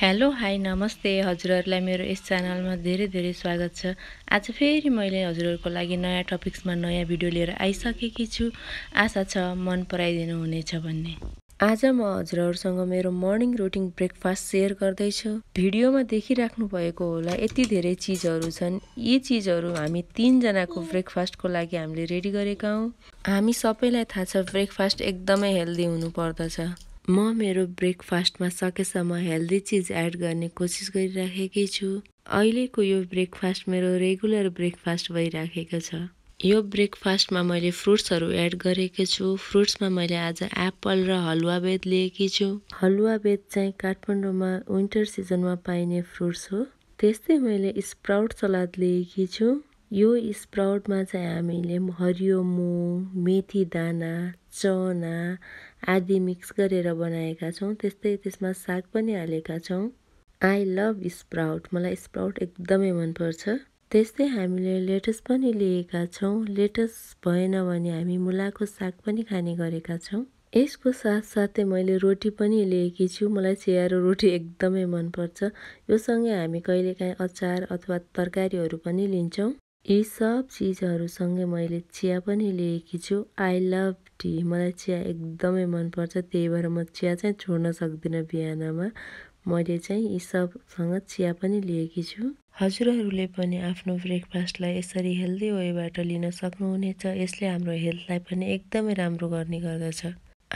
hello hi नमस्ते हजुरहरूलाई मेरो यस च्यानलमा धेरै धेरै स्वागत छ आज फेरि मैले हजुरहरूको लागि नयाँ टपिक्समा नयाँ भिडियो लिएर आइसकेकी छु आशा छ मन पराइदिनु हुनेछ भन्ने आज म हजुरहरूसँग मेरो मर्निङ रुटिन ब्रेकफास्ट सेयर गर्दैछु भिडियोमा देखिराख्नु भएको होला यति धेरै चिजहरू छन् यी चिजहरू हामी तिनजनाको ब्रेकफास्टको लागि हामीले रेडी गरेका हौँ हामी सबैलाई थाहा छ ब्रेकफास्ट एकदमै हेल्दी हुनुपर्दछ म मेरो ब्रेकफास्टमा सकेसम्म हेल्दी चिज एड गर्ने कोसिस गरिराखेकी छु अहिलेको यो ब्रेकफास्ट मेरो रेगुलर ब्रेकफास्ट भइराखेको छ यो ब्रेकफास्टमा मैले फ्रुट्सहरू एड गरेको छु फ्रुट्समा मैले आज एप्पल र हलुवा बेद लिएकी छु हलुवा बेद चाहिँ काठमाडौँमा विन्टर सिजनमा पाइने फ्रुट्स हो त्यस्तै मैले स्प्राउट सलाद लिएकी छु यो स्प्राउटमा चाहिँ हामीले हरियो मुङ मेथी दाना चना आदि मिक्स गरेर बनाएका छौँ त्यस्तै त्यसमा साग पनि हालेका छौँ आई लभ स्प्राउट मलाई स्प्राउट एकदमै मनपर्छ त्यस्तै हामीले लेटस पनि लिएका छौँ लेटस भएन भने हामी मुलाको साग पनि खाने गरेका छौँ यसको साथसाथै मैले रोटी पनि लिएकी छु मलाई चियारो रोटी एकदमै मनपर्छ योसँगै हामी कहिलेकाहीँ अचार अथवा तरकारीहरू पनि लिन्छौँ यी सब चिजहरूसँगै मैले चिया पनि लिएकी छु आई लभ टी मलाई चिया एकदमै मनपर्छ त्यही भएर म चिया चाहिँ छोड्न सक्दिनँ बिहानमा मैले चाहिँ यी सबसँग चिया पनि लिएकी छु हजुरहरूले पनि आफ्नो ब्रेकफास्टलाई यसरी हेल्दी वेबाट लिन सक्नुहुनेछ यसले हाम्रो हेल्थलाई पनि एकदमै राम्रो गर्ने गर्दछ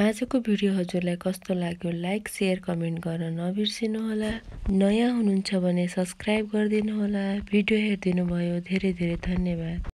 आजको भिडियो हजुरलाई कस्तो लाग्यो लाइक सेयर कमेन्ट गर्न नबिर्सिनुहोला नयाँ हुनुहुन्छ भने सब्सक्राइब गरिदिनुहोला भिडियो हेरिदिनु भयो धेरै धेरै धन्यवाद